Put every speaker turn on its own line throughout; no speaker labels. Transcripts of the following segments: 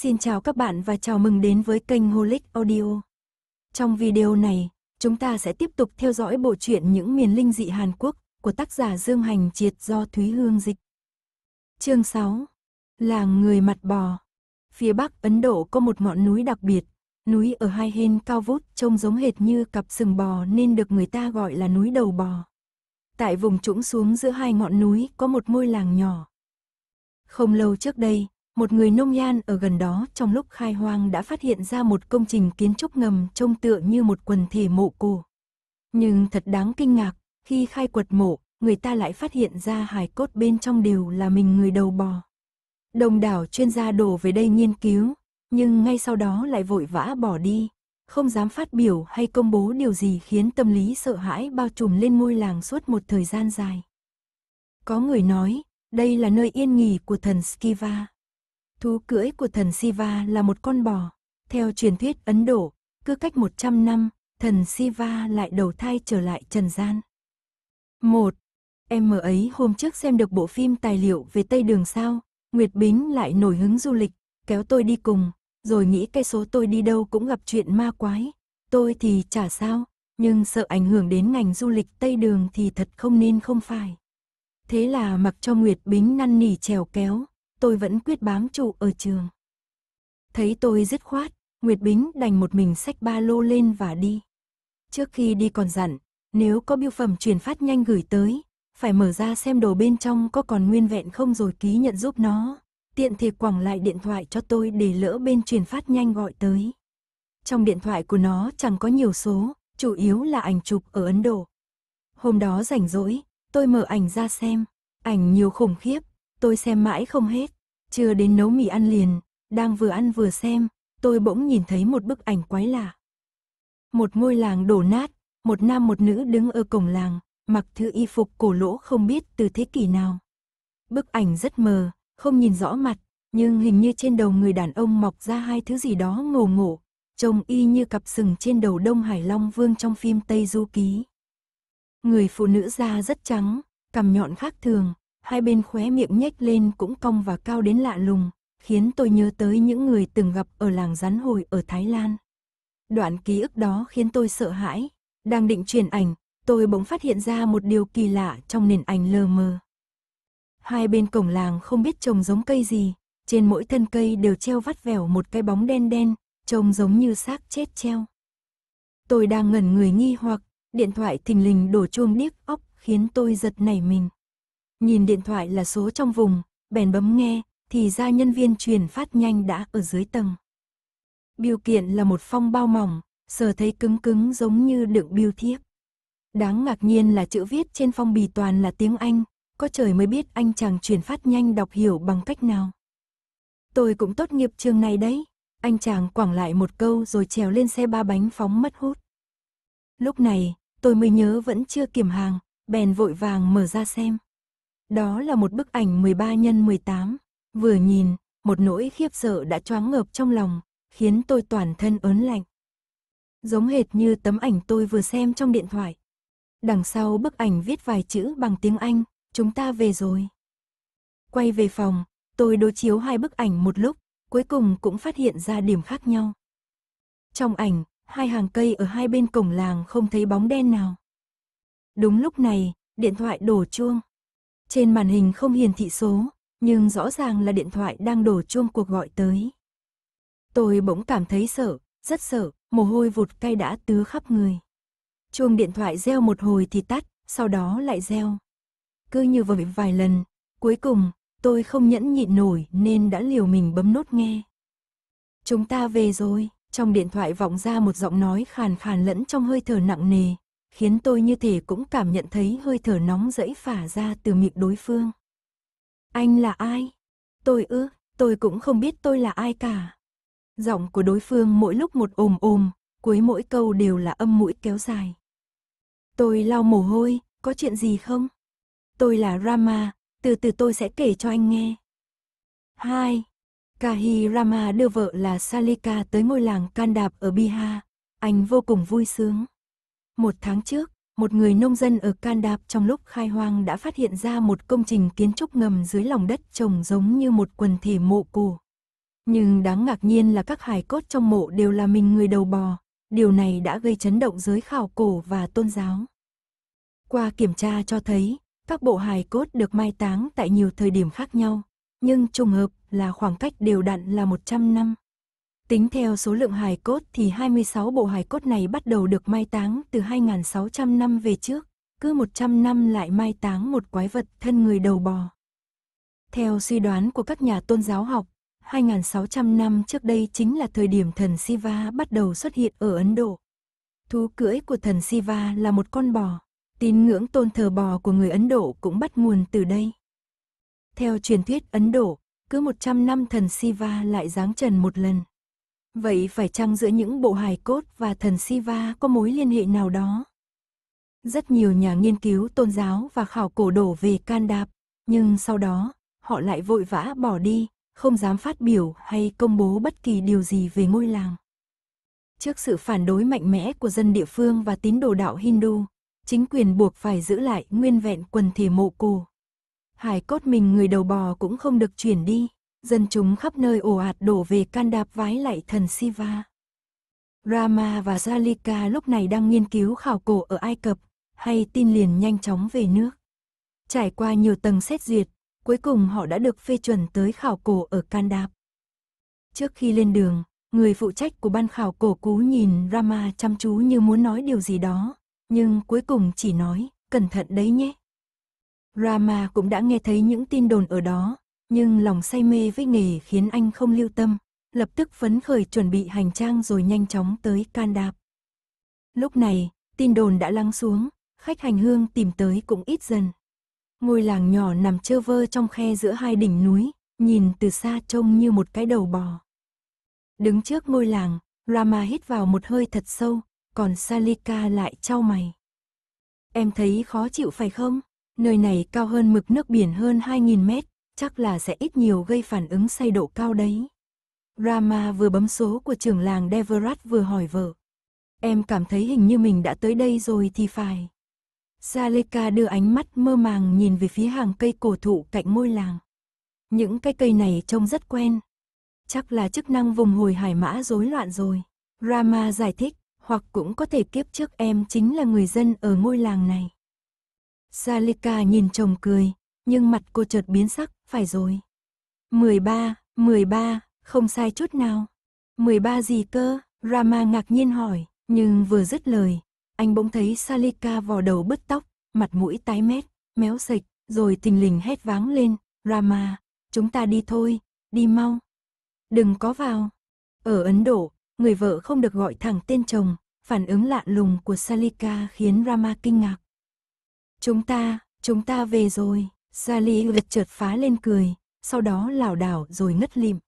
Xin chào các bạn và chào mừng đến với kênh Holic Audio. Trong video này, chúng ta sẽ tiếp tục theo dõi bộ truyện Những miền linh dị Hàn Quốc của tác giả Dương Hành Triệt do Thúy Hương dịch. Chương 6. Làng người mặt bò. Phía Bắc Ấn Độ có một ngọn núi đặc biệt, núi ở hai hên cao vút trông giống hệt như cặp sừng bò nên được người ta gọi là núi đầu bò. Tại vùng trũng xuống giữa hai ngọn núi có một ngôi làng nhỏ. Không lâu trước đây, một người nông gian ở gần đó trong lúc khai hoang đã phát hiện ra một công trình kiến trúc ngầm trông tựa như một quần thể mộ cổ. Nhưng thật đáng kinh ngạc, khi khai quật mộ, người ta lại phát hiện ra hài cốt bên trong đều là mình người đầu bò. Đồng đảo chuyên gia đổ về đây nghiên cứu, nhưng ngay sau đó lại vội vã bỏ đi, không dám phát biểu hay công bố điều gì khiến tâm lý sợ hãi bao trùm lên ngôi làng suốt một thời gian dài. Có người nói, đây là nơi yên nghỉ của thần Skiva. Thú cưỡi của thần Siva là một con bò. Theo truyền thuyết Ấn Độ, cứ cách 100 năm, thần Siva lại đầu thai trở lại trần gian. 1. Em mờ ấy hôm trước xem được bộ phim tài liệu về Tây Đường sao, Nguyệt Bính lại nổi hứng du lịch, kéo tôi đi cùng, rồi nghĩ cái số tôi đi đâu cũng gặp chuyện ma quái. Tôi thì chả sao, nhưng sợ ảnh hưởng đến ngành du lịch Tây Đường thì thật không nên không phải. Thế là mặc cho Nguyệt Bính năn nỉ trèo kéo, tôi vẫn quyết bám trụ ở trường. Thấy tôi dứt khoát, Nguyệt Bính đành một mình xách ba lô lên và đi. Trước khi đi còn dặn, nếu có biêu phẩm chuyển phát nhanh gửi tới, phải mở ra xem đồ bên trong có còn nguyên vẹn không rồi ký nhận giúp nó. Tiện thì quẳng lại điện thoại cho tôi để lỡ bên truyền phát nhanh gọi tới. Trong điện thoại của nó chẳng có nhiều số, chủ yếu là ảnh chụp ở Ấn Độ. Hôm đó rảnh rỗi, tôi mở ảnh ra xem, ảnh nhiều khủng khiếp, tôi xem mãi không hết, chưa đến nấu mì ăn liền, đang vừa ăn vừa xem, tôi bỗng nhìn thấy một bức ảnh quái lạ. Một ngôi làng đổ nát, một nam một nữ đứng ở cổng làng, mặc thứ y phục cổ lỗ không biết từ thế kỷ nào. Bức ảnh rất mờ, không nhìn rõ mặt, nhưng hình như trên đầu người đàn ông mọc ra hai thứ gì đó ngổ ngổ, trông y như cặp sừng trên đầu Đông Hải Long Vương trong phim Tây Du Ký. Người phụ nữ da rất trắng, cằm nhọn khác thường, hai bên khóe miệng nhếch lên cũng cong và cao đến lạ lùng, khiến tôi nhớ tới những người từng gặp ở làng rắn hồi ở Thái Lan. Đoạn ký ức đó khiến tôi sợ hãi, đang định chuyển ảnh, tôi bỗng phát hiện ra một điều kỳ lạ trong nền ảnh lờ mờ. Hai bên cổng làng không biết trồng giống cây gì, trên mỗi thân cây đều treo vắt vẻo một cái bóng đen đen, trông giống như xác chết treo. Tôi đang ngẩn người nghi hoặc, điện thoại thình lình đổ chuông điếc óc khiến tôi giật nảy mình nhìn điện thoại là số trong vùng, bèn bấm nghe, thì ra nhân viên truyền phát nhanh đã ở dưới tầng. Biểu kiện là một phong bao mỏng, sờ thấy cứng cứng giống như đựng biêu thiếp. Đáng ngạc nhiên là chữ viết trên phong bì toàn là tiếng Anh, có trời mới biết anh chàng truyền phát nhanh đọc hiểu bằng cách nào. Tôi cũng tốt nghiệp trường này đấy, anh chàng quảng lại một câu rồi trèo lên xe ba bánh phóng mất hút. Lúc này, tôi mới nhớ vẫn chưa kiểm hàng, bèn vội vàng mở ra xem. Đó là một bức ảnh 13 x 18. Vừa nhìn, một nỗi khiếp sợ đã choáng ngợp trong lòng, khiến tôi toàn thân ớn lạnh. Giống hệt như tấm ảnh tôi vừa xem trong điện thoại. Đằng sau bức ảnh viết vài chữ bằng tiếng Anh, chúng ta về rồi. Quay về phòng, tôi đối chiếu hai bức ảnh một lúc, cuối cùng cũng phát hiện ra điểm khác nhau. Trong ảnh, hai hàng cây ở hai bên cổng làng không thấy bóng đen nào. Đúng lúc này, điện thoại đổ chuông. Trên màn hình không hiển thị số, nhưng rõ ràng là điện thoại đang đổ chuông cuộc gọi tới. Tôi bỗng cảm thấy sợ, rất sợ, mồ hôi vụt cay đã tứa khắp người. Chuông điện thoại reo một hồi thì tắt, sau đó lại reo. Cứ như vậy vài lần, cuối cùng, tôi không nhẫn nhịn nổi nên đã liều mình bấm nốt nghe. Chúng ta về rồi, trong điện thoại vọng ra một giọng nói khàn khàn lẫn trong hơi thở nặng nề, khiến tôi như thể cũng cảm nhận thấy hơi thở nóng dẫy phả ra từ miệng đối phương. Anh là ai? Tôi ư, tôi cũng không biết tôi là ai cả. Giọng của đối phương mỗi lúc một ồm ồm, cuối mỗi câu đều là âm mũi kéo dài. Tôi lau mồ hôi, có chuyện gì không? Tôi là Rama, từ từ tôi sẽ kể cho anh nghe. 2. Kahi Rama đưa vợ là Salika tới ngôi làng Kandap ở Bihar. Anh vô cùng vui sướng. Một tháng trước, một người nông dân ở Can Đạp trong lúc khai hoang đã phát hiện ra một công trình kiến trúc ngầm dưới lòng đất trông giống như một quần thể mộ cổ. Nhưng đáng ngạc nhiên là các hài cốt trong mộ đều là mình người đầu bò, điều này đã gây chấn động giới khảo cổ và tôn giáo. Qua kiểm tra cho thấy, các bộ hài cốt được mai táng tại nhiều thời điểm khác nhau, nhưng trùng hợp là khoảng cách đều đặn là 100 năm. Tính theo số lượng hài cốt thì 26 bộ hài cốt này bắt đầu được mai táng từ 2.600 năm về trước, cứ 100 năm lại mai táng một quái vật thân người đầu bò. Theo suy đoán của các nhà tôn giáo học, 2.600 năm trước đây chính là thời điểm thần Siva bắt đầu xuất hiện ở Ấn Độ. Thú cưỡi của thần Siva là một con bò. Tín ngưỡng tôn thờ bò của người Ấn Độ cũng bắt nguồn từ đây. Theo truyền thuyết Ấn Độ, cứ 100 năm thần Siva lại giáng trần một lần. Vậy phải chăng giữa những bộ hài cốt và thần Siva có mối liên hệ nào đó? Rất nhiều nhà nghiên cứu tôn giáo và khảo cổ đổ về can đạp, nhưng sau đó, họ lại vội vã bỏ đi, không dám phát biểu hay công bố bất kỳ điều gì về ngôi làng. Trước sự phản đối mạnh mẽ của dân địa phương và tín đồ đạo Hindu, chính quyền buộc phải giữ lại nguyên vẹn quần thể mộ cổ. hài cốt mình người đầu bò cũng không được chuyển đi. Dân chúng khắp nơi ồ ạt đổ về can đạp vái lại thần Siva. Rama và Jalika lúc này đang nghiên cứu khảo cổ ở Ai Cập, hay tin liền nhanh chóng về nước. Trải qua nhiều tầng xét duyệt, cuối cùng họ đã được phê chuẩn tới khảo cổ ở Can Đạp. Trước khi lên đường, người phụ trách của ban khảo cổ cú nhìn Rama chăm chú như muốn nói điều gì đó, nhưng cuối cùng chỉ nói, cẩn thận đấy nhé. Rama cũng đã nghe thấy những tin đồn ở đó, nhưng lòng say mê với nghề khiến anh không lưu tâm, lập tức phấn khởi chuẩn bị hành trang rồi nhanh chóng tới can đạp. Lúc này, tin đồn đã lắng xuống, khách hành hương tìm tới cũng ít dần. Ngôi làng nhỏ nằm trơ vơ trong khe giữa hai đỉnh núi, nhìn từ xa trông như một cái đầu bò. Đứng trước ngôi làng, Rama hít vào một hơi thật sâu, còn Salika lại trao mày. Em thấy khó chịu phải không? Nơi này cao hơn mực nước biển hơn 2.000 mét, chắc là sẽ ít nhiều gây phản ứng say độ cao đấy. Rama vừa bấm số của trưởng làng Deverat vừa hỏi vợ. Em cảm thấy hình như mình đã tới đây rồi thì phải. Saleka đưa ánh mắt mơ màng nhìn về phía hàng cây cổ thụ cạnh ngôi làng. Những cái cây này trông rất quen. Chắc là chức năng vùng hồi hải mã rối loạn rồi. Rama giải thích, hoặc cũng có thể kiếp trước em chính là người dân ở ngôi làng này. Salika nhìn chồng cười, nhưng mặt cô chợt biến sắc, phải rồi. 13, 13, không sai chút nào. 13 gì cơ? Rama ngạc nhiên hỏi, nhưng vừa dứt lời, anh bỗng thấy Salika vò đầu bứt tóc, mặt mũi tái mét, méo sạch, rồi tình lình hét váng lên, Rama, chúng ta đi thôi, đi mau. Đừng có vào. Ở Ấn Độ, người vợ không được gọi thẳng tên chồng, phản ứng lạ lùng của Salika khiến Rama kinh ngạc. Chúng ta, chúng ta về rồi. Sally Uyệt chợt phá lên cười, sau đó lảo đảo rồi ngất lịm.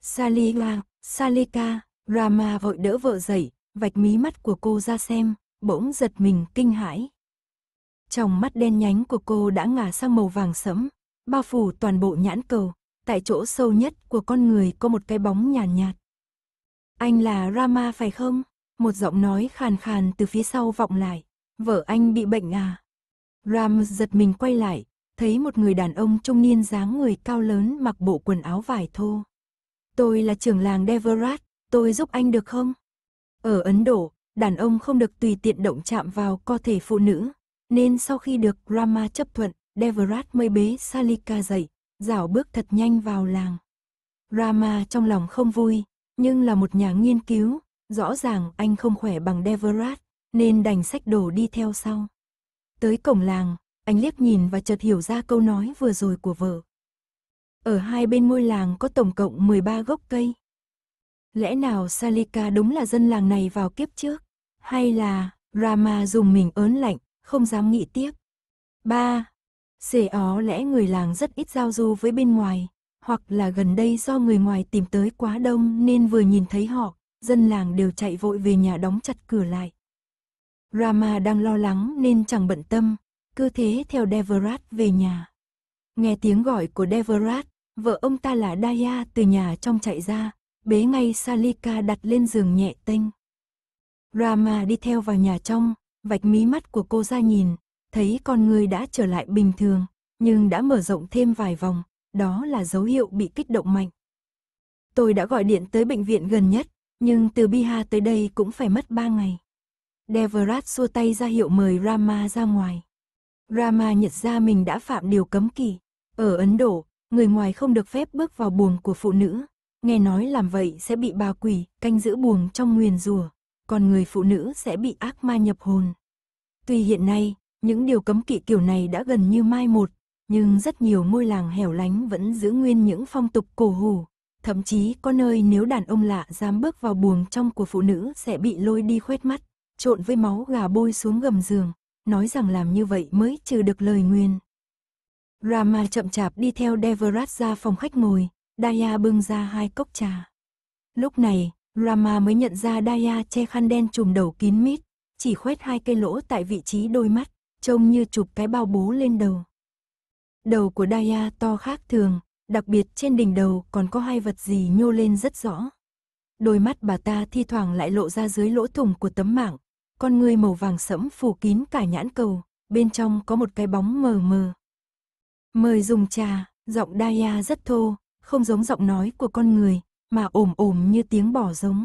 Sally Nga, Salika, Rama vội đỡ vợ dậy, vạch mí mắt của cô ra xem, bỗng giật mình kinh hãi. Trong mắt đen nhánh của cô đã ngả sang màu vàng sẫm, bao phủ toàn bộ nhãn cầu, tại chỗ sâu nhất của con người có một cái bóng nhàn nhạt, nhạt. Anh là Rama phải không? Một giọng nói khàn khàn từ phía sau vọng lại. Vợ anh bị bệnh à? Ram giật mình quay lại, thấy một người đàn ông trung niên dáng người cao lớn mặc bộ quần áo vải thô. Tôi là trưởng làng Deverat, tôi giúp anh được không? Ở Ấn Độ, đàn ông không được tùy tiện động chạm vào cơ thể phụ nữ, nên sau khi được Rama chấp thuận, Deverat mới bế Salika dậy, dảo bước thật nhanh vào làng. Rama trong lòng không vui, nhưng là một nhà nghiên cứu, rõ ràng anh không khỏe bằng Deverat, nên đành sách đồ đi theo sau. Tới cổng làng, anh liếc nhìn và chợt hiểu ra câu nói vừa rồi của vợ. Ở hai bên ngôi làng có tổng cộng 13 gốc cây. Lẽ nào Salika đúng là dân làng này vào kiếp trước? Hay là Rama dùng mình ớn lạnh, không dám nghĩ tiếp? ba Xề ó lẽ người làng rất ít giao du với bên ngoài, hoặc là gần đây do người ngoài tìm tới quá đông nên vừa nhìn thấy họ, dân làng đều chạy vội về nhà đóng chặt cửa lại. Rama đang lo lắng nên chẳng bận tâm, cứ thế theo Deverat về nhà. Nghe tiếng gọi của Deverat, vợ ông ta là Daya từ nhà trong chạy ra, bế ngay Salika đặt lên giường nhẹ tênh. Rama đi theo vào nhà trong, vạch mí mắt của cô ra nhìn, thấy con người đã trở lại bình thường, nhưng đã mở rộng thêm vài vòng, đó là dấu hiệu bị kích động mạnh. Tôi đã gọi điện tới bệnh viện gần nhất, nhưng từ Bihar tới đây cũng phải mất ba ngày. Deverat xua tay ra hiệu mời Rama ra ngoài. Rama nhận ra mình đã phạm điều cấm kỵ. Ở Ấn Độ, người ngoài không được phép bước vào buồng của phụ nữ. Nghe nói làm vậy sẽ bị bà quỷ canh giữ buồng trong nguyền rủa, còn người phụ nữ sẽ bị ác ma nhập hồn. Tuy hiện nay, những điều cấm kỵ kiểu này đã gần như mai một, nhưng rất nhiều ngôi làng hẻo lánh vẫn giữ nguyên những phong tục cổ hủ. Thậm chí có nơi nếu đàn ông lạ dám bước vào buồng trong của phụ nữ sẽ bị lôi đi khuét mắt, trộn với máu gà bôi xuống gầm giường, nói rằng làm như vậy mới trừ được lời nguyên. Rama chậm chạp đi theo Devraj ra phòng khách ngồi, Daya bưng ra hai cốc trà. Lúc này, Rama mới nhận ra Daya che khăn đen trùm đầu kín mít, chỉ khoét hai cây lỗ tại vị trí đôi mắt, trông như chụp cái bao bố lên đầu. Đầu của Daya to khác thường, đặc biệt trên đỉnh đầu còn có hai vật gì nhô lên rất rõ. Đôi mắt bà ta thi thoảng lại lộ ra dưới lỗ thủng của tấm mạng, con ngươi màu vàng sẫm phủ kín cả nhãn cầu, bên trong có một cái bóng mờ mờ. Mời dùng trà, giọng Daya rất thô, không giống giọng nói của con người, mà ồm ồm như tiếng bỏ giống.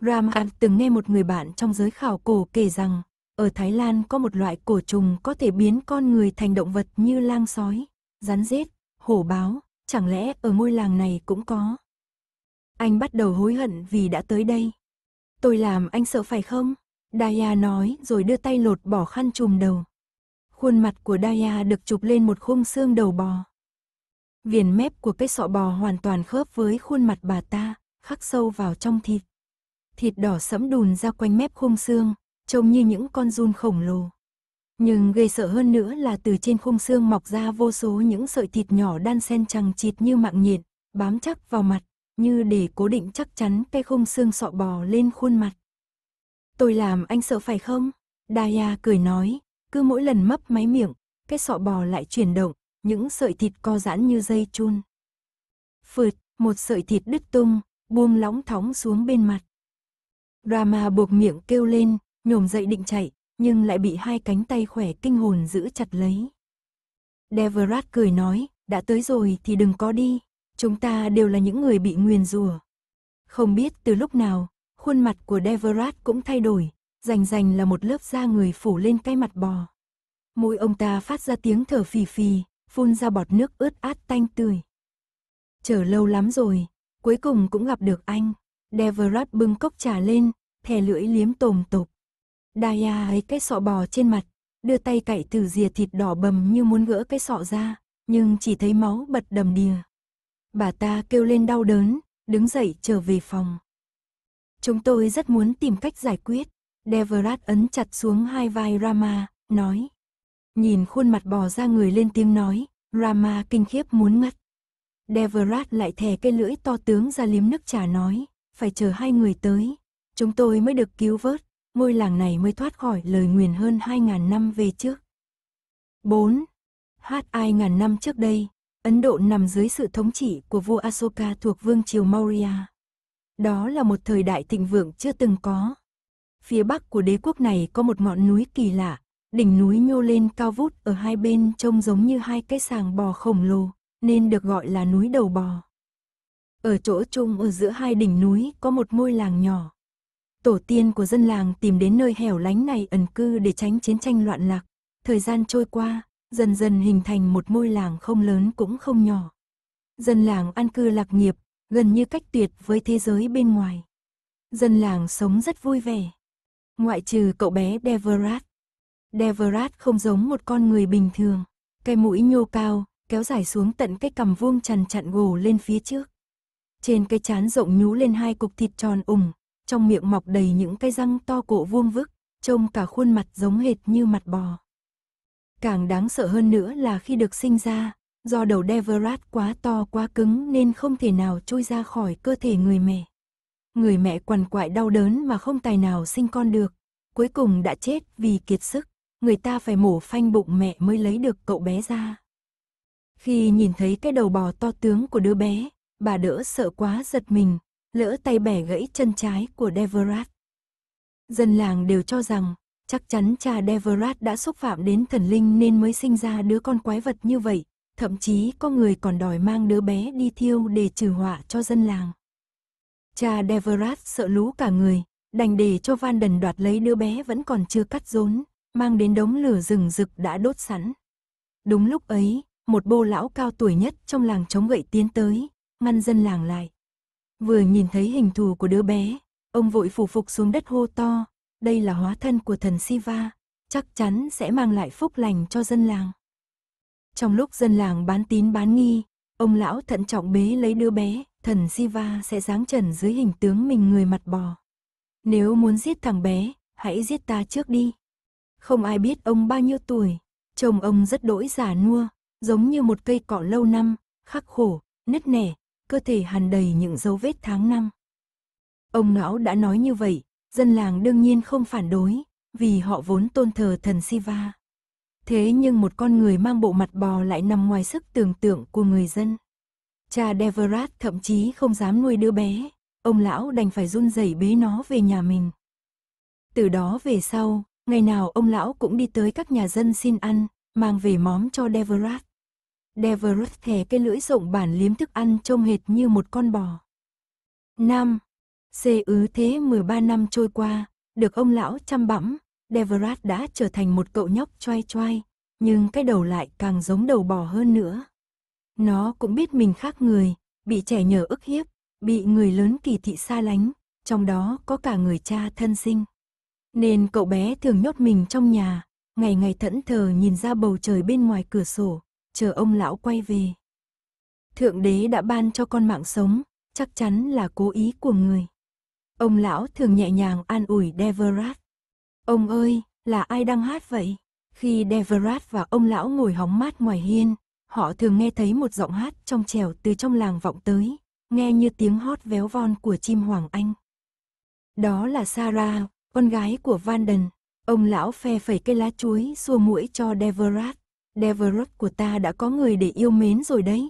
Ramad từng nghe một người bạn trong giới khảo cổ kể rằng, ở Thái Lan có một loại cổ trùng có thể biến con người thành động vật như lang sói, rắn rết, hổ báo, chẳng lẽ ở ngôi làng này cũng có. Anh bắt đầu hối hận vì đã tới đây. Tôi làm anh sợ phải không? Daya nói rồi đưa tay lột bỏ khăn chùm đầu. Khuôn mặt của Daya được chụp lên một khung xương đầu bò. Viền mép của cái sọ bò hoàn toàn khớp với khuôn mặt bà ta, khắc sâu vào trong thịt. Thịt đỏ sẫm đùn ra quanh mép khung xương, trông như những con run khổng lồ. Nhưng gây sợ hơn nữa là từ trên khung xương mọc ra vô số những sợi thịt nhỏ đan xen chằng chịt như mạng nhện, bám chắc vào mặt, như để cố định chắc chắn cái khung xương sọ bò lên khuôn mặt. Tôi làm anh sợ phải không? Daya cười nói, cứ mỗi lần mấp máy miệng, cái sọ bò lại chuyển động, những sợi thịt co giãn như dây chun. Phượt, một sợi thịt đứt tung, buông lóng thóng xuống bên mặt. Rama buộc miệng kêu lên, nhổm dậy định chạy, nhưng lại bị hai cánh tay khỏe kinh hồn giữ chặt lấy. Deverat cười nói, đã tới rồi thì đừng có đi, chúng ta đều là những người bị nguyền rủa. Không biết từ lúc nào, khuôn mặt của Deverat cũng thay đổi, rành rành là một lớp da người phủ lên cái mặt bò. Môi ông ta phát ra tiếng thở phì phì, phun ra bọt nước ướt át tanh tươi. Chờ lâu lắm rồi, cuối cùng cũng gặp được anh. Deverat bưng cốc trà lên, thè lưỡi liếm tồm tộp. Daya ấy cái sọ bò trên mặt, đưa tay cạy từ rìa thịt đỏ bầm như muốn gỡ cái sọ ra, nhưng chỉ thấy máu bật đầm đìa. Bà ta kêu lên đau đớn, đứng dậy trở về phòng. Chúng tôi rất muốn tìm cách giải quyết. Deverat ấn chặt xuống hai vai Rama, nói. Nhìn khuôn mặt bò ra người lên tiếng nói, Rama kinh khiếp muốn ngất. Deverat lại thè cây lưỡi to tướng ra liếm nước trà nói, phải chờ hai người tới. Chúng tôi mới được cứu vớt, ngôi làng này mới thoát khỏi lời nguyền hơn hai ngàn năm về trước. 4. Hát ai ngàn năm trước đây, Ấn Độ nằm dưới sự thống trị của vua Asoka thuộc vương triều Maurya. Đó là một thời đại thịnh vượng chưa từng có. Phía bắc của đế quốc này có một ngọn núi kỳ lạ, đỉnh núi nhô lên cao vút ở hai bên trông giống như hai cái sàng bò khổng lồ, nên được gọi là núi đầu bò. Ở chỗ trung ở giữa hai đỉnh núi có một ngôi làng nhỏ. Tổ tiên của dân làng tìm đến nơi hẻo lánh này ẩn cư để tránh chiến tranh loạn lạc. Thời gian trôi qua, dần dần hình thành một ngôi làng không lớn cũng không nhỏ. Dân làng an cư lạc nghiệp, gần như cách tuyệt với thế giới bên ngoài. Dân làng sống rất vui vẻ. Ngoại trừ cậu bé Deverat. Deverat không giống một con người bình thường. Cái mũi nhô cao, kéo dài xuống tận cái cằm vuông chằn chặn gồ lên phía trước. Trên cái chán rộng nhú lên hai cục thịt tròn ủng, trong miệng mọc đầy những cái răng to cổ vuông vức, trông cả khuôn mặt giống hệt như mặt bò. Càng đáng sợ hơn nữa là khi được sinh ra, do đầu Deverat quá to quá cứng nên không thể nào trôi ra khỏi cơ thể người mẹ. Người mẹ quằn quại đau đớn mà không tài nào sinh con được, cuối cùng đã chết vì kiệt sức, người ta phải mổ phanh bụng mẹ mới lấy được cậu bé ra. Khi nhìn thấy cái đầu bò to tướng của đứa bé, bà đỡ sợ quá giật mình, lỡ tay bẻ gãy chân trái của Deverat. Dân làng đều cho rằng, chắc chắn cha Deverat đã xúc phạm đến thần linh nên mới sinh ra đứa con quái vật như vậy, thậm chí có người còn đòi mang đứa bé đi thiêu để trừ họa cho dân làng. Cha Deverat sợ lú cả người, đành để cho Van Đần đoạt lấy đứa bé vẫn còn chưa cắt rốn, mang đến đống lửa rừng rực đã đốt sẵn. Đúng lúc ấy, một bô lão cao tuổi nhất trong làng chống gậy tiến tới, ngăn dân làng lại. Vừa nhìn thấy hình thù của đứa bé, ông vội phủ phục xuống đất hô to, đây là hóa thân của thần Siva, chắc chắn sẽ mang lại phúc lành cho dân làng. Trong lúc dân làng bán tín bán nghi, ông lão thận trọng bế lấy đứa bé, thần Siva sẽ giáng trần dưới hình tướng mình người mặt bò. Nếu muốn giết thằng bé, hãy giết ta trước đi. Không ai biết ông bao nhiêu tuổi, chồng ông rất đỗi già nua, giống như một cây cỏ lâu năm, khắc khổ, nứt nẻ, cơ thể hàn đầy những dấu vết tháng năm. Ông lão đã nói như vậy, dân làng đương nhiên không phản đối, vì họ vốn tôn thờ thần Siva. Thế nhưng một con người mang bộ mặt bò lại nằm ngoài sức tưởng tượng của người dân. Cha Deverat thậm chí không dám nuôi đứa bé, ông lão đành phải run rẩy bế nó về nhà mình. Từ đó về sau, ngày nào ông lão cũng đi tới các nhà dân xin ăn, mang về móm cho Deverat. Deverat thè cái lưỡi rộng bản liếm thức ăn trông hệt như một con bò. Năm, xê ứ thế 13 năm trôi qua, được ông lão chăm bẵm, Deverat đã trở thành một cậu nhóc choai choai, nhưng cái đầu lại càng giống đầu bò hơn nữa. Nó cũng biết mình khác người, bị trẻ nhờ ức hiếp, bị người lớn kỳ thị xa lánh, trong đó có cả người cha thân sinh. Nên cậu bé thường nhốt mình trong nhà, ngày ngày thẫn thờ nhìn ra bầu trời bên ngoài cửa sổ, chờ ông lão quay về. Thượng đế đã ban cho con mạng sống, chắc chắn là cố ý của người. Ông lão thường nhẹ nhàng an ủi Deverat. Ông ơi, là ai đang hát vậy? Khi Deverat và ông lão ngồi hóng mát ngoài hiên, họ thường nghe thấy một giọng hát trong trèo từ trong làng vọng tới, nghe như tiếng hót véo von của chim Hoàng Anh. Đó là Sarah, con gái của Vanden. Ông lão phe phẩy cây lá chuối xua mũi cho Deverat. Deverat của ta đã có người để yêu mến rồi đấy.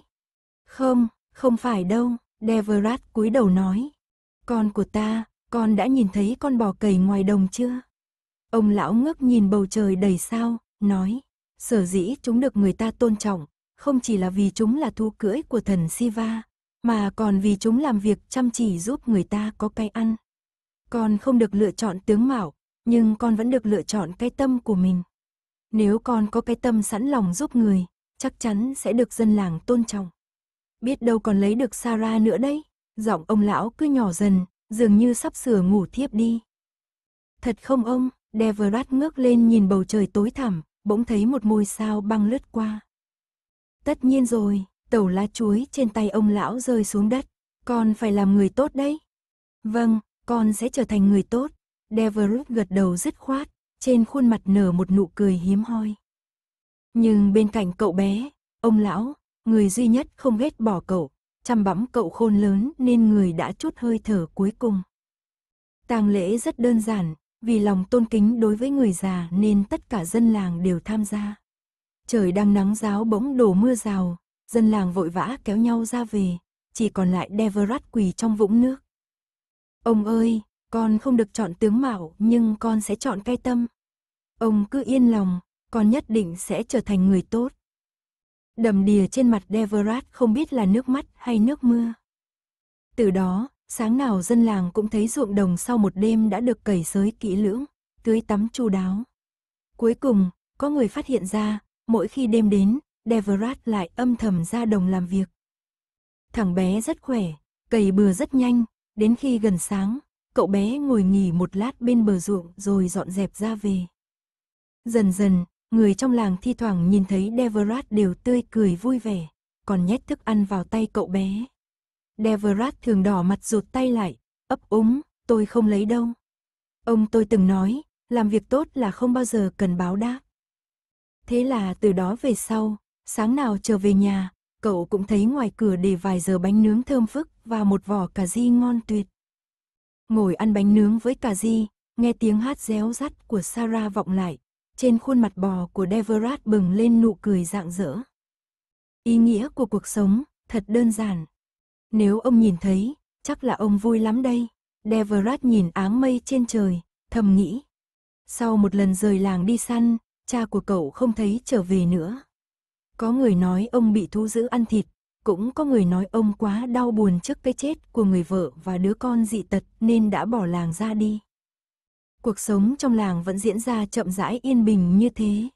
Không, không phải đâu, Deverat cúi đầu nói. Con của ta, con đã nhìn thấy con bò cầy ngoài đồng chưa? Ông lão ngước nhìn bầu trời đầy sao, nói, sở dĩ chúng được người ta tôn trọng, không chỉ là vì chúng là thú cưỡi của thần Siva, mà còn vì chúng làm việc chăm chỉ giúp người ta có cái ăn. Con không được lựa chọn tướng mạo, nhưng con vẫn được lựa chọn cái tâm của mình. Nếu con có cái tâm sẵn lòng giúp người, chắc chắn sẽ được dân làng tôn trọng. Biết đâu còn lấy được sara nữa đấy, giọng ông lão cứ nhỏ dần, dường như sắp sửa ngủ thiếp đi. Thật không ông? Deverat ngước lên nhìn bầu trời tối thẳm, bỗng thấy một ngôi sao băng lướt qua. Tất nhiên rồi, tẩu lá chuối trên tay ông lão rơi xuống đất. Con phải làm người tốt đấy. Vâng, con sẽ trở thành người tốt. Deverup gật đầu dứt khoát, trên khuôn mặt nở một nụ cười hiếm hoi. Nhưng bên cạnh cậu bé, ông lão, người duy nhất không ghét bỏ cậu, chăm bẵm cậu khôn lớn nên người đã chút hơi thở cuối cùng. tang lễ rất đơn giản, vì lòng tôn kính đối với người già nên tất cả dân làng đều tham gia. Trời đang nắng giáo bỗng đổ mưa rào, dân làng vội vã kéo nhau ra về, chỉ còn lại Deverat quỳ trong vũng nước. Ông ơi, con không được chọn tướng mạo nhưng con sẽ chọn cai tâm. Ông cứ yên lòng, con nhất định sẽ trở thành người tốt. Đầm đìa trên mặt Deverat không biết là nước mắt hay nước mưa. Từ đó, sáng nào dân làng cũng thấy ruộng đồng sau một đêm đã được cày sới kỹ lưỡng, tưới tắm chu đáo. Cuối cùng, có người phát hiện ra, mỗi khi đêm đến, Deverat lại âm thầm ra đồng làm việc. Thằng bé rất khỏe, cày bừa rất nhanh, đến khi gần sáng, cậu bé ngồi nghỉ một lát bên bờ ruộng rồi dọn dẹp ra về. Dần dần, người trong làng thi thoảng nhìn thấy Deverat đều tươi cười vui vẻ, còn nhét thức ăn vào tay cậu bé. Deverat thường đỏ mặt rụt tay lại, ấp úng, tôi không lấy đâu. Ông tôi từng nói, làm việc tốt là không bao giờ cần báo đáp. Thế là từ đó về sau, sáng nào trở về nhà, cậu cũng thấy ngoài cửa để vài giờ bánh nướng thơm phức và một vỏ cà ri ngon tuyệt. Ngồi ăn bánh nướng với cà ri, nghe tiếng hát réo rắt của Sarah vọng lại, trên khuôn mặt bò của Deverat bừng lên nụ cười rạng rỡ. Ý nghĩa của cuộc sống thật đơn giản, nếu ông nhìn thấy, chắc là ông vui lắm đây. Deverat nhìn áng mây trên trời, thầm nghĩ. Sau một lần rời làng đi săn, cha của cậu không thấy trở về nữa. Có người nói ông bị thu giữ ăn thịt, cũng có người nói ông quá đau buồn trước cái chết của người vợ và đứa con dị tật nên đã bỏ làng ra đi. Cuộc sống trong làng vẫn diễn ra chậm rãi yên bình như thế.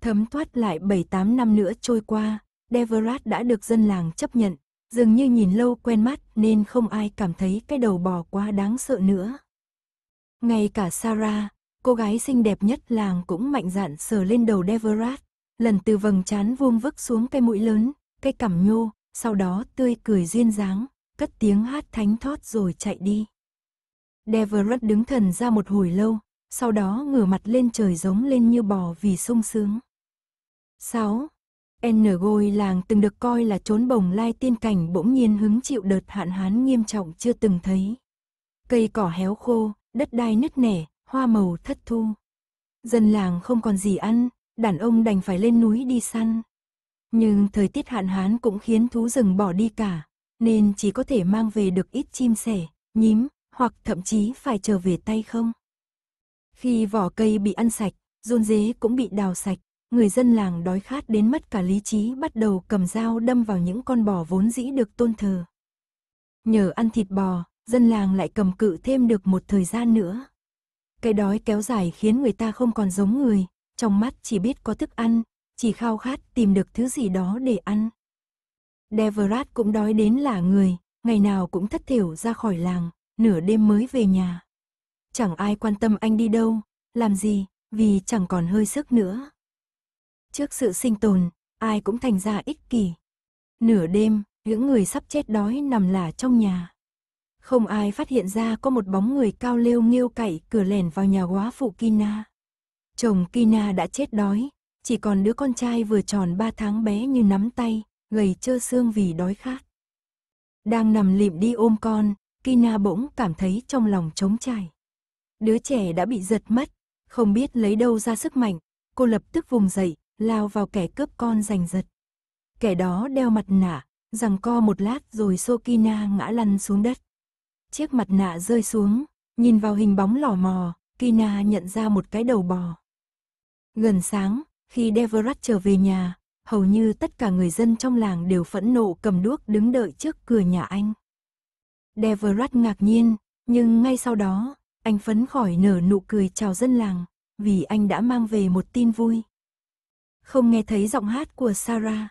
Thấm thoát lại 7-8 năm nữa trôi qua, Deverat đã được dân làng chấp nhận, dường như nhìn lâu quen mắt nên không ai cảm thấy cái đầu bò quá đáng sợ nữa. Ngay cả Sarah, cô gái xinh đẹp nhất làng cũng mạnh dạn sờ lên đầu Deverat, lần từ vầng trán vuông vức xuống cái mũi lớn, cái cằm nhô, sau đó tươi cười duyên dáng, cất tiếng hát thánh thót rồi chạy đi. Deverat đứng thần ra một hồi lâu, sau đó ngửa mặt lên trời giống lên như bò vì sung sướng. 6. N Ngôi làng từng được coi là trốn bồng lai tiên cảnh bỗng nhiên hứng chịu đợt hạn hán nghiêm trọng chưa từng thấy. Cây cỏ héo khô, đất đai nứt nẻ, hoa màu thất thu. Dân làng không còn gì ăn, đàn ông đành phải lên núi đi săn. Nhưng thời tiết hạn hán cũng khiến thú rừng bỏ đi cả, nên chỉ có thể mang về được ít chim sẻ, nhím, hoặc thậm chí phải trở về tay không. Khi vỏ cây bị ăn sạch, rôn dế cũng bị đào sạch, người dân làng đói khát đến mất cả lý trí bắt đầu cầm dao đâm vào những con bò vốn dĩ được tôn thờ. Nhờ ăn thịt bò, dân làng lại cầm cự thêm được một thời gian nữa. Cái đói kéo dài khiến người ta không còn giống người, trong mắt chỉ biết có thức ăn, chỉ khao khát tìm được thứ gì đó để ăn. Deverat cũng đói đến là người, ngày nào cũng thất thểu ra khỏi làng, nửa đêm mới về nhà. Chẳng ai quan tâm anh đi đâu, làm gì, vì chẳng còn hơi sức nữa. Trước sự sinh tồn, ai cũng thành ra ích kỷ. Nửa đêm, những người sắp chết đói nằm lả trong nhà. Không ai phát hiện ra có một bóng người cao lêu nghiêu cậy cửa lẻn vào nhà quá phụ Kina. Chồng Kina đã chết đói, chỉ còn đứa con trai vừa tròn ba tháng bé như nắm tay, gầy trơ xương vì đói khát. Đang nằm lịm đi ôm con, Kina bỗng cảm thấy trong lòng trống trải. Đứa trẻ đã bị giật mất, không biết lấy đâu ra sức mạnh, cô lập tức vùng dậy, lao vào kẻ cướp con giành giật. Kẻ đó đeo mặt nạ, rằng co một lát rồi Sokina ngã lăn xuống đất. Chiếc mặt nạ rơi xuống, nhìn vào hình bóng lò mò, Kina nhận ra một cái đầu bò. Gần sáng, khi Deverat trở về nhà, hầu như tất cả người dân trong làng đều phẫn nộ cầm đuốc đứng đợi trước cửa nhà anh. Deverat ngạc nhiên, nhưng ngay sau đó, anh phấn khỏi nở nụ cười chào dân làng, vì anh đã mang về một tin vui không nghe thấy giọng hát của Sarah.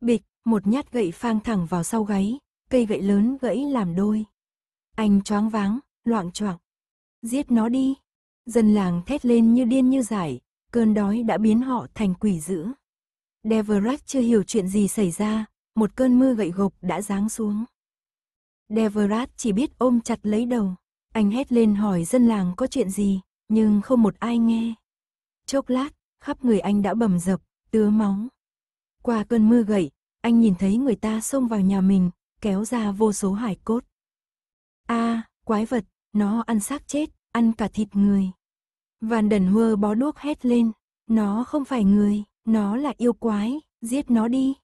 Bịch, một nhát gậy phang thẳng vào sau gáy, cây gậy lớn gãy làm đôi. Anh choáng váng, loạn choạng. Giết nó đi. Dân làng thét lên như điên như giải, cơn đói đã biến họ thành quỷ dữ. Deverett chưa hiểu chuyện gì xảy ra, một cơn mưa gậy gộc đã giáng xuống. Deverett chỉ biết ôm chặt lấy đầu, anh hét lên hỏi dân làng có chuyện gì, nhưng không một ai nghe. Chốc lát, khắp người anh đã bầm dập, tứa máu. Qua cơn mưa gậy, anh nhìn thấy người ta xông vào nhà mình, kéo ra vô số hải cốt. A, à, quái vật, nó ăn xác chết, ăn cả thịt người. Van Đần Hơ bó đuốc hét lên, nó không phải người, nó là yêu quái, giết nó đi.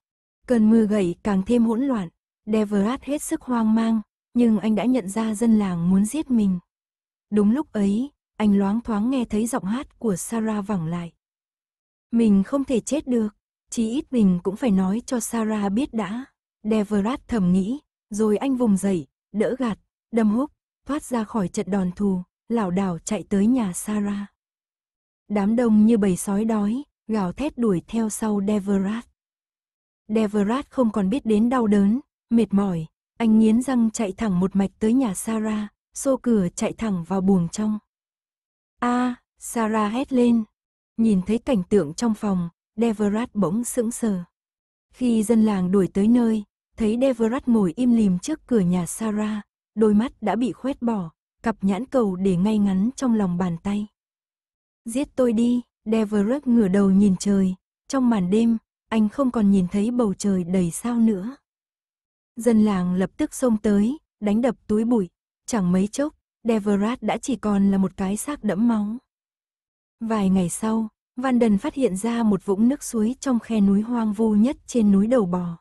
Cơn mưa gậy càng thêm hỗn loạn, Deverat hết sức hoang mang, nhưng anh đã nhận ra dân làng muốn giết mình. Đúng lúc ấy, anh loáng thoáng nghe thấy giọng hát của Sarah vẳng lại. Mình không thể chết được, chí ít mình cũng phải nói cho Sarah biết đã. Deverat thầm nghĩ, rồi anh vùng dậy, đỡ gạt, đâm húc, thoát ra khỏi trận đòn thù, lảo đảo chạy tới nhà Sarah. Đám đông như bầy sói đói, gào thét đuổi theo sau Deverat. Deverat không còn biết đến đau đớn, mệt mỏi, anh nghiến răng chạy thẳng một mạch tới nhà Sarah, xô cửa chạy thẳng vào buồng trong. A, à, Sarah hét lên, Nhìn thấy cảnh tượng trong phòng, Deverat bỗng sững sờ. Khi dân làng đuổi tới nơi, thấy Deverat ngồi im lìm trước cửa nhà Sarah, đôi mắt đã bị khoét bỏ, cặp nhãn cầu để ngay ngắn trong lòng bàn tay. Giết tôi đi, Deverat ngửa đầu nhìn trời, trong màn đêm, anh không còn nhìn thấy bầu trời đầy sao nữa. Dân làng lập tức xông tới, đánh đập túi bụi, chẳng mấy chốc, Deverat đã chỉ còn là một cái xác đẫm máu. Vài ngày sau, Văn Đần phát hiện ra một vũng nước suối trong khe núi hoang vu nhất trên núi đầu bò.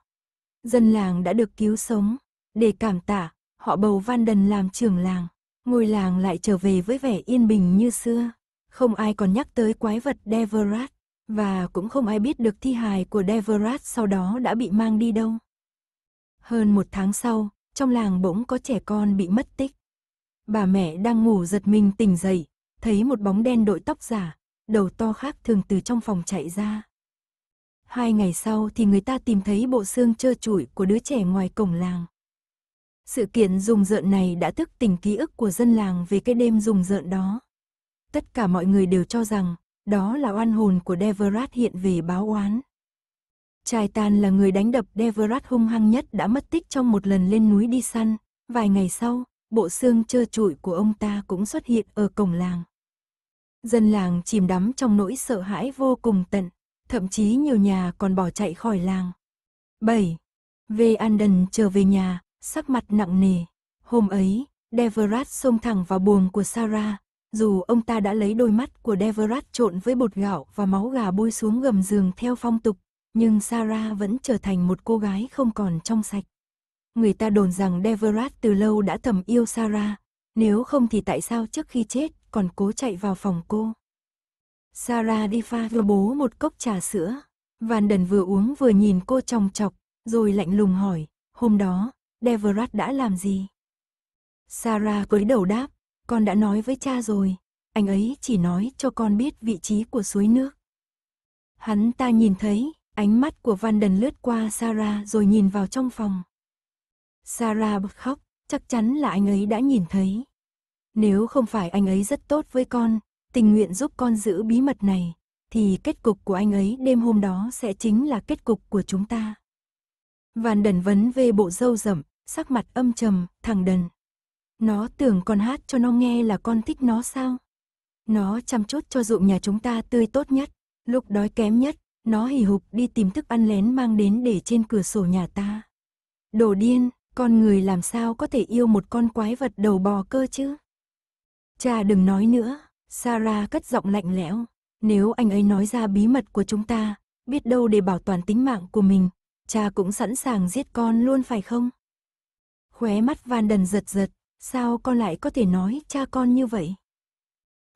Dân làng đã được cứu sống. Để cảm tạ, họ bầu Văn Đần làm trưởng làng. Ngôi làng lại trở về với vẻ yên bình như xưa. Không ai còn nhắc tới quái vật Deverat, và cũng không ai biết được thi hài của Deverat sau đó đã bị mang đi đâu. Hơn một tháng sau, trong làng bỗng có trẻ con bị mất tích. Bà mẹ đang ngủ giật mình tỉnh dậy, thấy một bóng đen đội tóc giả, đầu to khác thường từ trong phòng chạy ra. Hai ngày sau thì người ta tìm thấy bộ xương trơ trụi của đứa trẻ ngoài cổng làng. Sự kiện rùng rợn này đã thức tỉnh ký ức của dân làng về cái đêm rùng rợn đó. Tất cả mọi người đều cho rằng đó là oan hồn của Deverat hiện về báo oán. Trai Tan là người đánh đập Deverat hung hăng nhất đã mất tích trong một lần lên núi đi săn. Vài ngày sau, bộ xương trơ trụi của ông ta cũng xuất hiện ở cổng làng. Dân làng chìm đắm trong nỗi sợ hãi vô cùng tận, thậm chí nhiều nhà còn bỏ chạy khỏi làng. 7. V. Anden trở về nhà, sắc mặt nặng nề. Hôm ấy, Deverat xông thẳng vào buồng của Sarah, dù ông ta đã lấy đôi mắt của Deverat trộn với bột gạo và máu gà bôi xuống gầm giường theo phong tục, nhưng Sarah vẫn trở thành một cô gái không còn trong sạch. Người ta đồn rằng Deverat từ lâu đã thầm yêu Sarah, nếu không thì tại sao trước khi chết còn cố chạy vào phòng cô. Sarah đi pha cho bố một cốc trà sữa. Van Đần vừa uống vừa nhìn cô chòng chọc, rồi lạnh lùng hỏi, hôm đó, Deverat đã làm gì? Sarah cúi đầu đáp, con đã nói với cha rồi, anh ấy chỉ nói cho con biết vị trí của suối nước. Hắn ta nhìn thấy, ánh mắt của Van Đần lướt qua Sarah rồi nhìn vào trong phòng. Sarah bật khóc, chắc chắn là anh ấy đã nhìn thấy. Nếu không phải anh ấy rất tốt với con, tình nguyện giúp con giữ bí mật này, thì kết cục của anh ấy đêm hôm đó sẽ chính là kết cục của chúng ta. Vàn đần vấn về bộ dâu rậm, sắc mặt âm trầm, thẳng đần. Nó tưởng con hát cho nó nghe là con thích nó sao? Nó chăm chút cho ruộng nhà chúng ta tươi tốt nhất, lúc đói kém nhất, nó hì hục đi tìm thức ăn lén mang đến để trên cửa sổ nhà ta. Đồ điên, con người làm sao có thể yêu một con quái vật đầu bò cơ chứ? Cha đừng nói nữa, Sarah cất giọng lạnh lẽo. Nếu anh ấy nói ra bí mật của chúng ta, biết đâu để bảo toàn tính mạng của mình, cha cũng sẵn sàng giết con luôn phải không? Khóe mắt Van Đần giật giật, sao con lại có thể nói cha con như vậy?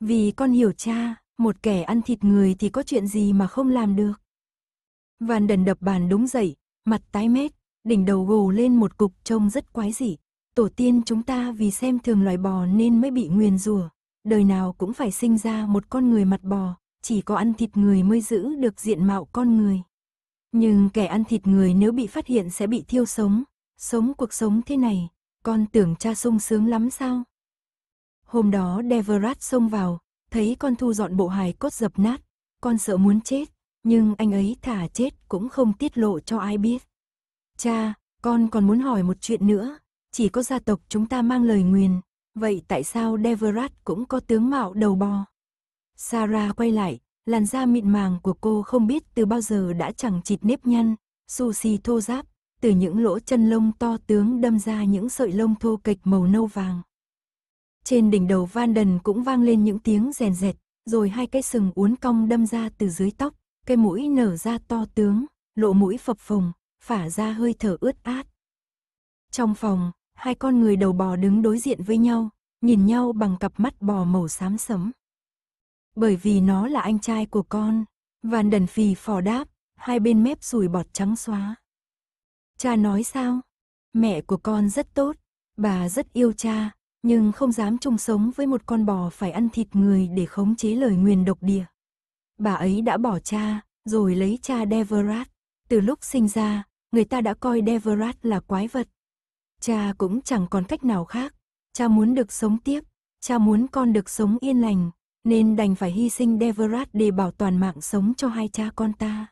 Vì con hiểu cha, một kẻ ăn thịt người thì có chuyện gì mà không làm được. Van Đần đập bàn đúng dậy, mặt tái mét, đỉnh đầu gồ lên một cục trông rất quái dị. Tổ tiên chúng ta vì xem thường loài bò nên mới bị nguyền rủa. Đời nào cũng phải sinh ra một con người mặt bò, chỉ có ăn thịt người mới giữ được diện mạo con người. Nhưng kẻ ăn thịt người nếu bị phát hiện sẽ bị thiêu sống, sống cuộc sống thế này, con tưởng cha sung sướng lắm sao? Hôm đó Deverat xông vào, thấy con thu dọn bộ hài cốt dập nát, con sợ muốn chết, nhưng anh ấy thả chết cũng không tiết lộ cho ai biết. Cha, con còn muốn hỏi một chuyện nữa, chỉ có gia tộc chúng ta mang lời nguyền, vậy tại sao Deverat cũng có tướng mạo đầu bò? Sarah quay lại, làn da mịn màng của cô không biết từ bao giờ đã chẳng chịt nếp nhăn, sushi thô giáp từ những lỗ chân lông to tướng đâm ra những sợi lông thô kịch màu nâu vàng. Trên đỉnh đầu Van Đần cũng vang lên những tiếng rèn rẹt, rồi hai cái sừng uốn cong đâm ra từ dưới tóc, cái mũi nở ra to tướng, lộ mũi phập phồng, phả ra hơi thở ướt át. Trong phòng, hai con người đầu bò đứng đối diện với nhau, nhìn nhau bằng cặp mắt bò màu xám sẫm. Bởi vì nó là anh trai của con, Van Đần phì phò đáp, hai bên mép sùi bọt trắng xóa. Cha nói sao? Mẹ của con rất tốt, bà rất yêu cha, nhưng không dám chung sống với một con bò phải ăn thịt người để khống chế lời nguyền độc địa. Bà ấy đã bỏ cha, rồi lấy cha Deverat. Từ lúc sinh ra, người ta đã coi Deverat là quái vật, Cha cũng chẳng còn cách nào khác. Cha muốn được sống tiếp, cha muốn con được sống yên lành, nên đành phải hy sinh Deverat để bảo toàn mạng sống cho hai cha con ta.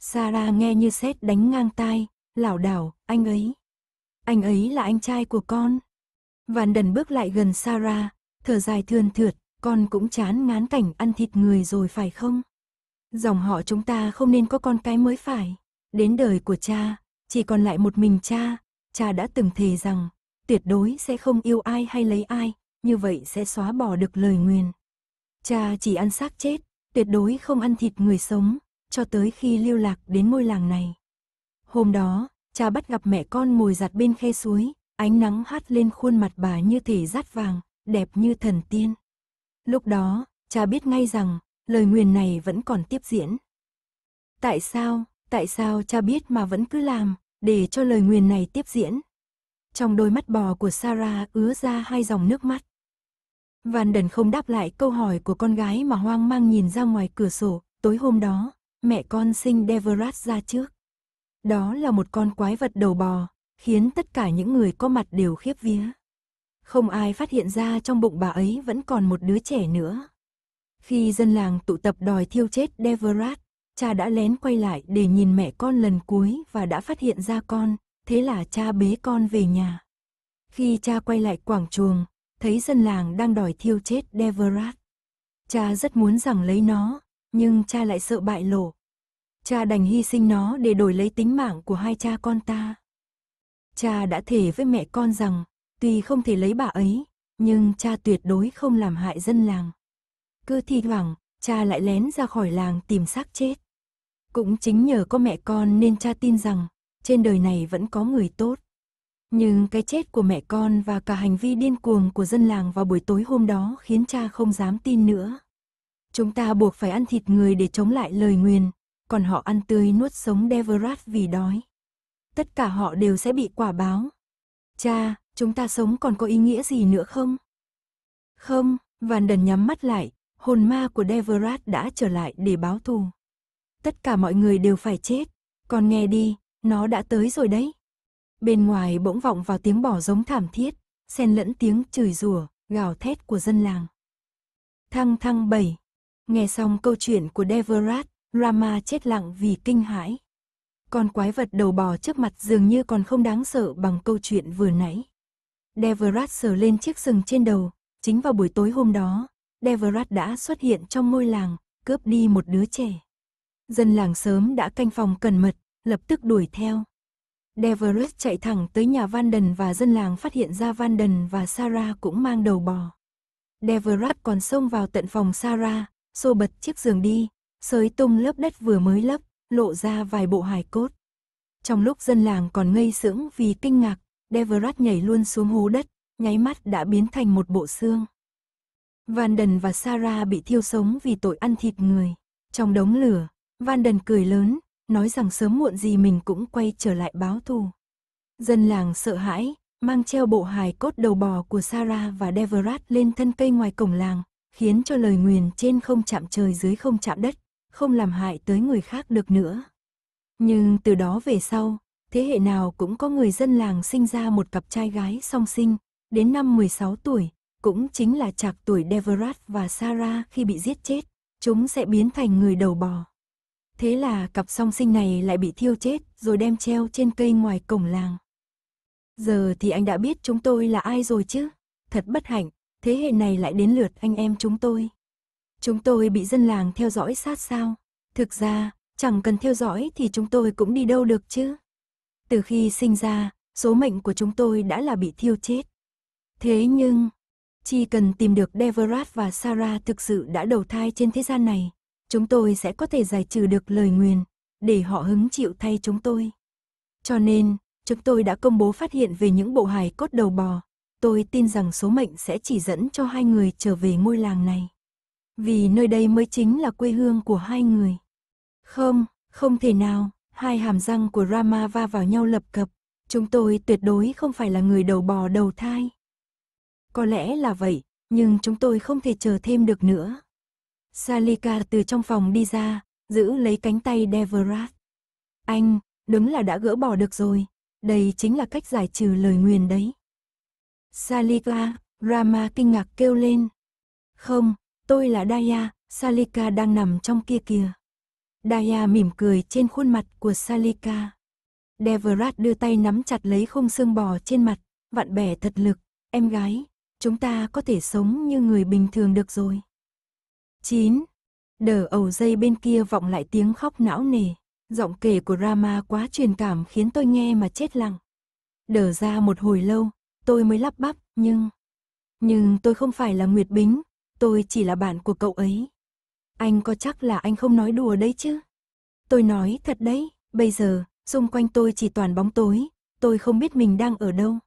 Sarah nghe như sét đánh ngang tai, lảo đảo, anh ấy. Anh ấy là anh trai của con. Vạn đần bước lại gần Sarah, thở dài thườn thượt, con cũng chán ngán cảnh ăn thịt người rồi phải không? Dòng họ chúng ta không nên có con cái mới phải. Đến đời của cha, chỉ còn lại một mình cha, cha đã từng thề rằng, tuyệt đối sẽ không yêu ai hay lấy ai, như vậy sẽ xóa bỏ được lời nguyền. Cha chỉ ăn xác chết, tuyệt đối không ăn thịt người sống, cho tới khi lưu lạc đến ngôi làng này. Hôm đó, cha bắt gặp mẹ con ngồi giặt bên khe suối, ánh nắng hát lên khuôn mặt bà như thể rát vàng, đẹp như thần tiên. Lúc đó, cha biết ngay rằng, lời nguyền này vẫn còn tiếp diễn. Tại sao, tại sao cha biết mà vẫn cứ làm, để cho lời nguyền này tiếp diễn. Trong đôi mắt bò của Sarah ứa ra hai dòng nước mắt. Van Đần không đáp lại câu hỏi của con gái mà hoang mang nhìn ra ngoài cửa sổ, tối hôm đó, mẹ con sinh Deverat ra trước. Đó là một con quái vật đầu bò, khiến tất cả những người có mặt đều khiếp vía. Không ai phát hiện ra trong bụng bà ấy vẫn còn một đứa trẻ nữa. Khi dân làng tụ tập đòi thiêu chết Deverat, cha đã lén quay lại để nhìn mẹ con lần cuối và đã phát hiện ra con, thế là cha bế con về nhà. Khi cha quay lại quảng chuồng thấy dân làng đang đòi thiêu chết Deverat. Cha rất muốn rằng lấy nó, nhưng cha lại sợ bại lộ. Cha đành hy sinh nó để đổi lấy tính mạng của hai cha con ta. Cha đã thề với mẹ con rằng, tuy không thể lấy bà ấy, nhưng cha tuyệt đối không làm hại dân làng. Cứ thi thoảng, cha lại lén ra khỏi làng tìm xác chết. Cũng chính nhờ có mẹ con nên cha tin rằng trên đời này vẫn có người tốt. Nhưng cái chết của mẹ con và cả hành vi điên cuồng của dân làng vào buổi tối hôm đó khiến cha không dám tin nữa. Chúng ta buộc phải ăn thịt người để chống lại lời nguyền, còn họ ăn tươi nuốt sống Deverat vì đói. Tất cả họ đều sẽ bị quả báo. Cha, chúng ta sống còn có ý nghĩa gì nữa không? Không, Van Đần nhắm mắt lại, hồn ma của Deverat đã trở lại để báo thù tất cả mọi người đều phải chết. Con nghe đi, nó đã tới rồi đấy. Bên ngoài bỗng vọng vào tiếng bỏ giống thảm thiết, xen lẫn tiếng chửi rủa, gào thét của dân làng. Thăng thăng bảy. Nghe xong câu chuyện của Deverat, Rama chết lặng vì kinh hãi. Con quái vật đầu bò trước mặt dường như còn không đáng sợ bằng câu chuyện vừa nãy. Deverat sờ lên chiếc sừng trên đầu, chính vào buổi tối hôm đó, Deverat đã xuất hiện trong ngôi làng, cướp đi một đứa trẻ. Dân làng sớm đã canh phòng cẩn mật, lập tức đuổi theo. deverus chạy thẳng tới nhà Van Đần và dân làng phát hiện ra Van Đần và Sarah cũng mang đầu bò. deverus còn xông vào tận phòng Sarah, xô bật chiếc giường đi, sới tung lớp đất vừa mới lấp, lộ ra vài bộ hài cốt. Trong lúc dân làng còn ngây sững vì kinh ngạc, deverus nhảy luôn xuống hố đất, nháy mắt đã biến thành một bộ xương. Van Đần và Sarah bị thiêu sống vì tội ăn thịt người. Trong đống lửa, Van Đần cười lớn, nói rằng sớm muộn gì mình cũng quay trở lại báo thù. Dân làng sợ hãi, mang treo bộ hài cốt đầu bò của Sarah và Deverat lên thân cây ngoài cổng làng, khiến cho lời nguyền trên không chạm trời dưới không chạm đất, không làm hại tới người khác được nữa. Nhưng từ đó về sau, thế hệ nào cũng có người dân làng sinh ra một cặp trai gái song sinh, đến năm 16 tuổi, cũng chính là chạc tuổi Deverat và Sarah khi bị giết chết, chúng sẽ biến thành người đầu bò. Thế là cặp song sinh này lại bị thiêu chết rồi đem treo trên cây ngoài cổng làng. Giờ thì anh đã biết chúng tôi là ai rồi chứ. Thật bất hạnh, thế hệ này lại đến lượt anh em chúng tôi. Chúng tôi bị dân làng theo dõi sát sao. Thực ra, chẳng cần theo dõi thì chúng tôi cũng đi đâu được chứ. Từ khi sinh ra, số mệnh của chúng tôi đã là bị thiêu chết. Thế nhưng, chỉ cần tìm được Deverat và Sarah thực sự đã đầu thai trên thế gian này, chúng tôi sẽ có thể giải trừ được lời nguyền, để họ hứng chịu thay chúng tôi. Cho nên, chúng tôi đã công bố phát hiện về những bộ hài cốt đầu bò. Tôi tin rằng số mệnh sẽ chỉ dẫn cho hai người trở về ngôi làng này. Vì nơi đây mới chính là quê hương của hai người. Không, không thể nào, hai hàm răng của Rama va vào nhau lập cập. Chúng tôi tuyệt đối không phải là người đầu bò đầu thai. Có lẽ là vậy, nhưng chúng tôi không thể chờ thêm được nữa. Salika từ trong phòng đi ra, giữ lấy cánh tay Deverat. Anh, đúng là đã gỡ bỏ được rồi. Đây chính là cách giải trừ lời nguyền đấy. Salika, Rama kinh ngạc kêu lên. Không, tôi là Daya, Salika đang nằm trong kia kìa. Daya mỉm cười trên khuôn mặt của Salika. Deverat đưa tay nắm chặt lấy khung xương bò trên mặt, vặn bẻ thật lực. Em gái, chúng ta có thể sống như người bình thường được rồi. 9. Đờ ầu dây bên kia vọng lại tiếng khóc não nề. Giọng kể của Rama quá truyền cảm khiến tôi nghe mà chết lặng. Đờ ra một hồi lâu, tôi mới lắp bắp, nhưng... Nhưng tôi không phải là Nguyệt Bính, tôi chỉ là bạn của cậu ấy. Anh có chắc là anh không nói đùa đấy chứ? Tôi nói thật đấy, bây giờ, xung quanh tôi chỉ toàn bóng tối, tôi không biết mình đang ở đâu.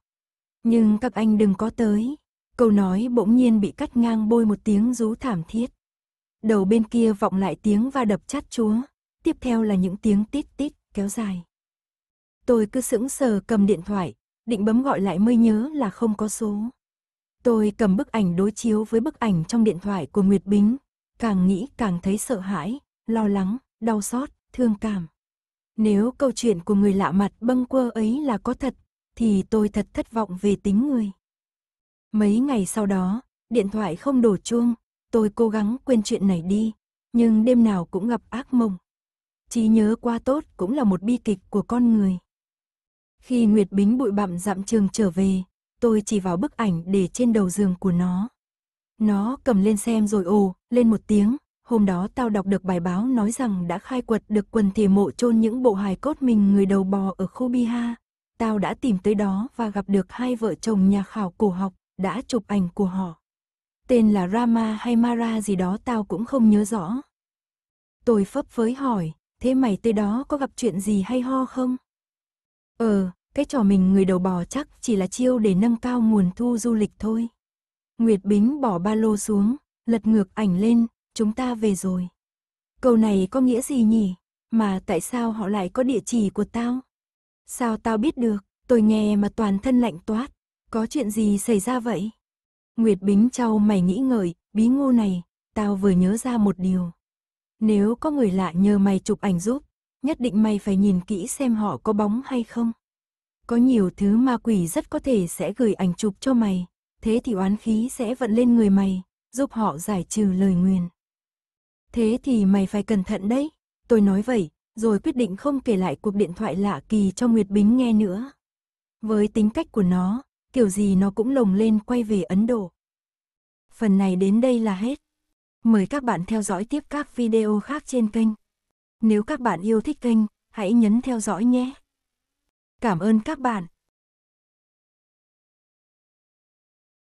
Nhưng các anh đừng có tới. Câu nói bỗng nhiên bị cắt ngang bôi một tiếng rú thảm thiết. Đầu bên kia vọng lại tiếng va đập chát chúa, tiếp theo là những tiếng tít tít kéo dài. Tôi cứ sững sờ cầm điện thoại, định bấm gọi lại mới nhớ là không có số. Tôi cầm bức ảnh đối chiếu với bức ảnh trong điện thoại của Nguyệt Bính, càng nghĩ càng thấy sợ hãi, lo lắng, đau xót, thương cảm. Nếu câu chuyện của người lạ mặt bâng quơ ấy là có thật, thì tôi thật thất vọng về tính người. Mấy ngày sau đó, điện thoại không đổ chuông, Tôi cố gắng quên chuyện này đi, nhưng đêm nào cũng gặp ác mộng. Trí nhớ qua tốt cũng là một bi kịch của con người. Khi Nguyệt Bính bụi bặm dặm trường trở về, tôi chỉ vào bức ảnh để trên đầu giường của nó. Nó cầm lên xem rồi ồ, lên một tiếng, hôm đó tao đọc được bài báo nói rằng đã khai quật được quần thể mộ chôn những bộ hài cốt mình người đầu bò ở khu Biha. Tao đã tìm tới đó và gặp được hai vợ chồng nhà khảo cổ học, đã chụp ảnh của họ tên là Rama hay Mara gì đó tao cũng không nhớ rõ. Tôi phấp với hỏi, thế mày tới đó có gặp chuyện gì hay ho không? Ờ, cái trò mình người đầu bò chắc chỉ là chiêu để nâng cao nguồn thu du lịch thôi. Nguyệt Bính bỏ ba lô xuống, lật ngược ảnh lên, chúng ta về rồi. Câu này có nghĩa gì nhỉ? Mà tại sao họ lại có địa chỉ của tao? Sao tao biết được? Tôi nghe mà toàn thân lạnh toát. Có chuyện gì xảy ra vậy? Nguyệt Bính trao mày nghĩ ngợi, bí ngô này, tao vừa nhớ ra một điều. Nếu có người lạ nhờ mày chụp ảnh giúp, nhất định mày phải nhìn kỹ xem họ có bóng hay không. Có nhiều thứ ma quỷ rất có thể sẽ gửi ảnh chụp cho mày, thế thì oán khí sẽ vận lên người mày, giúp họ giải trừ lời nguyền. Thế thì mày phải cẩn thận đấy, tôi nói vậy, rồi quyết định không kể lại cuộc điện thoại lạ kỳ cho Nguyệt Bính nghe nữa. Với tính cách của nó, kiểu gì nó cũng lồng lên quay về Ấn Độ. Phần này đến đây là hết. Mời các bạn theo dõi tiếp các video khác trên kênh. Nếu các bạn yêu thích kênh, hãy nhấn theo dõi nhé. Cảm ơn các bạn.